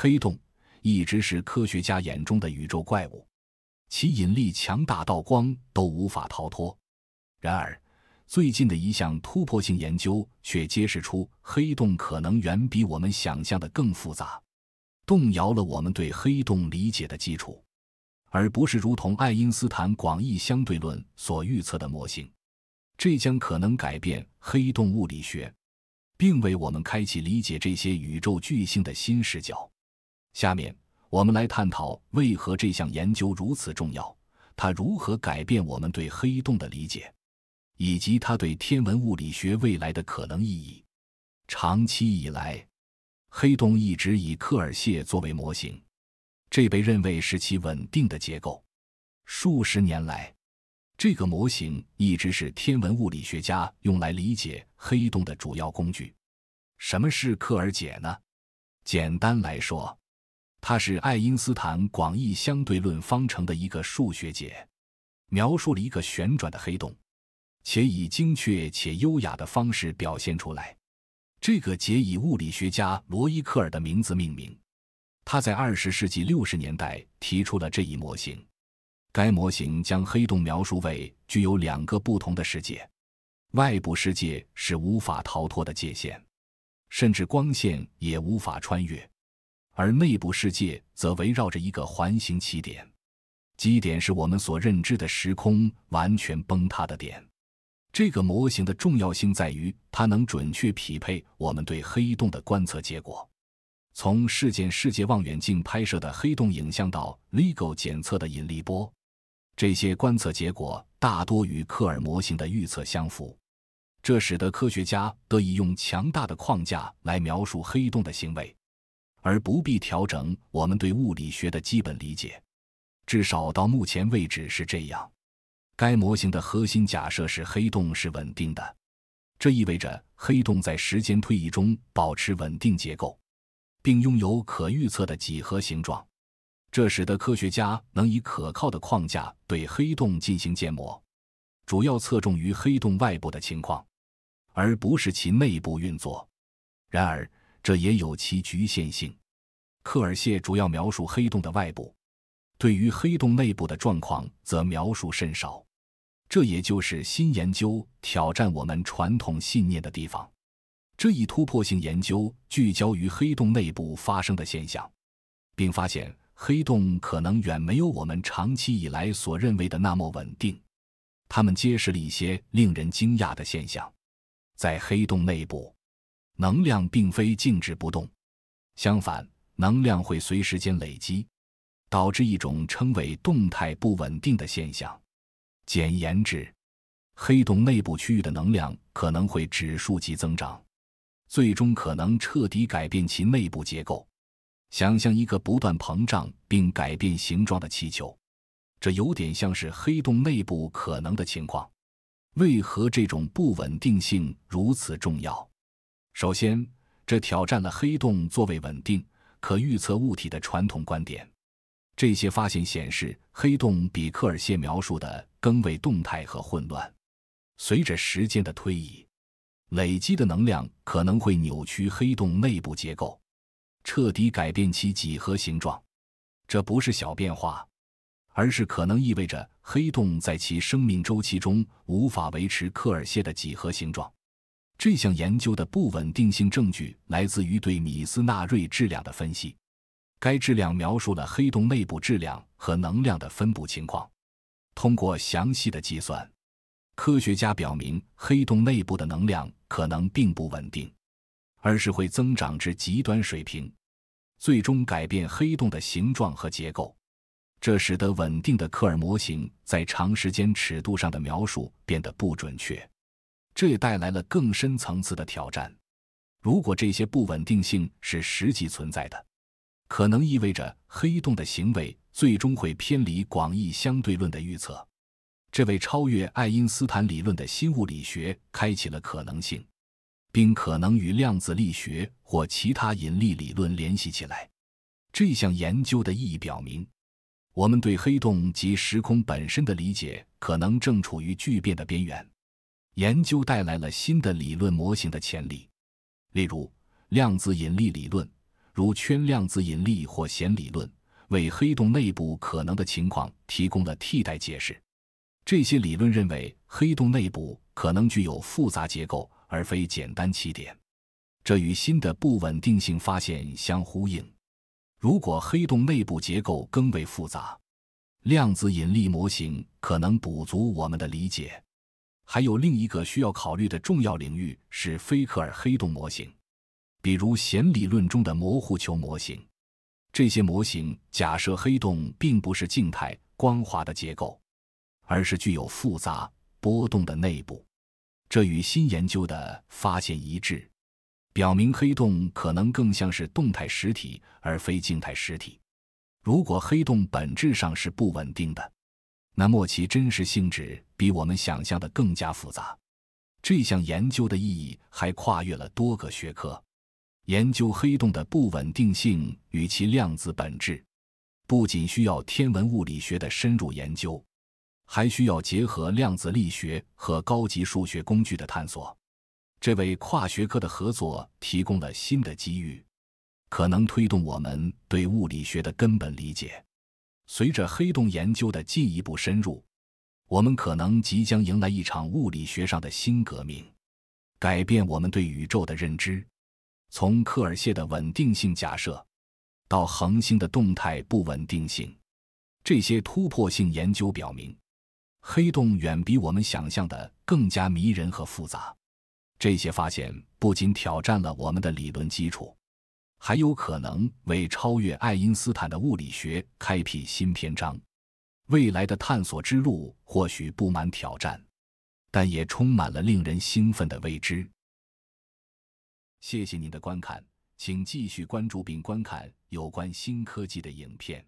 黑洞一直是科学家眼中的宇宙怪物，其引力强大到光都无法逃脱。然而，最近的一项突破性研究却揭示出黑洞可能远比我们想象的更复杂，动摇了我们对黑洞理解的基础，而不是如同爱因斯坦广义相对论所预测的模型。这将可能改变黑洞物理学，并为我们开启理解这些宇宙巨星的新视角。下面我们来探讨为何这项研究如此重要，它如何改变我们对黑洞的理解，以及它对天文物理学未来的可能意义。长期以来，黑洞一直以克尔谢作为模型，这被认为是其稳定的结构。数十年来，这个模型一直是天文物理学家用来理解黑洞的主要工具。什么是克尔解呢？简单来说，它是爱因斯坦广义相对论方程的一个数学解，描述了一个旋转的黑洞，且以精确且优雅的方式表现出来。这个解以物理学家罗伊克尔的名字命名。他在二十世纪六十年代提出了这一模型。该模型将黑洞描述为具有两个不同的世界，外部世界是无法逃脱的界限，甚至光线也无法穿越。而内部世界则围绕着一个环形起点，基点是我们所认知的时空完全崩塌的点。这个模型的重要性在于，它能准确匹配我们对黑洞的观测结果。从事件世界望远镜拍摄的黑洞影像到 LIGO 检测的引力波，这些观测结果大多与克尔模型的预测相符。这使得科学家得以用强大的框架来描述黑洞的行为。而不必调整我们对物理学的基本理解，至少到目前为止是这样。该模型的核心假设是黑洞是稳定的，这意味着黑洞在时间推移中保持稳定结构，并拥有可预测的几何形状。这使得科学家能以可靠的框架对黑洞进行建模，主要侧重于黑洞外部的情况，而不是其内部运作。然而，这也有其局限性。克尔谢主要描述黑洞的外部，对于黑洞内部的状况则描述甚少。这也就是新研究挑战我们传统信念的地方。这一突破性研究聚焦于黑洞内部发生的现象，并发现黑洞可能远没有我们长期以来所认为的那么稳定。他们揭示了一些令人惊讶的现象：在黑洞内部，能量并非静止不动，相反。能量会随时间累积，导致一种称为动态不稳定的现象。简言之，黑洞内部区域的能量可能会指数级增长，最终可能彻底改变其内部结构。想象一个不断膨胀并改变形状的气球，这有点像是黑洞内部可能的情况。为何这种不稳定性如此重要？首先，这挑战了黑洞作为稳定。可预测物体的传统观点。这些发现显示，黑洞比克尔谢描述的更为动态和混乱。随着时间的推移，累积的能量可能会扭曲黑洞内部结构，彻底改变其几何形状。这不是小变化，而是可能意味着黑洞在其生命周期中无法维持克尔谢的几何形状。这项研究的不稳定性证据来自于对米斯纳瑞质量的分析。该质量描述了黑洞内部质量和能量的分布情况。通过详细的计算，科学家表明黑洞内部的能量可能并不稳定，而是会增长至极端水平，最终改变黑洞的形状和结构。这使得稳定的克尔模型在长时间尺度上的描述变得不准确。这也带来了更深层次的挑战。如果这些不稳定性是实际存在的，可能意味着黑洞的行为最终会偏离广义相对论的预测。这位超越爱因斯坦理论的新物理学开启了可能性，并可能与量子力学或其他引力理论联系起来。这项研究的意义表明，我们对黑洞及时空本身的理解可能正处于巨变的边缘。研究带来了新的理论模型的潜力，例如量子引力理论，如圈量子引力或弦理论，为黑洞内部可能的情况提供了替代解释。这些理论认为黑洞内部可能具有复杂结构，而非简单起点。这与新的不稳定性发现相呼应。如果黑洞内部结构更为复杂，量子引力模型可能补足我们的理解。还有另一个需要考虑的重要领域是菲克尔黑洞模型，比如弦理论中的模糊球模型。这些模型假设黑洞并不是静态光滑的结构，而是具有复杂波动的内部。这与新研究的发现一致，表明黑洞可能更像是动态实体而非静态实体。如果黑洞本质上是不稳定的。那莫奇真实性质比我们想象的更加复杂。这项研究的意义还跨越了多个学科，研究黑洞的不稳定性与其量子本质，不仅需要天文物理学的深入研究，还需要结合量子力学和高级数学工具的探索。这为跨学科的合作提供了新的机遇，可能推动我们对物理学的根本理解。随着黑洞研究的进一步深入，我们可能即将迎来一场物理学上的新革命，改变我们对宇宙的认知。从克尔谢的稳定性假设到恒星的动态不稳定性，这些突破性研究表明，黑洞远比我们想象的更加迷人和复杂。这些发现不仅挑战了我们的理论基础。还有可能为超越爱因斯坦的物理学开辟新篇章。未来的探索之路或许布满挑战，但也充满了令人兴奋的未知。谢谢您的观看，请继续关注并观看有关新科技的影片。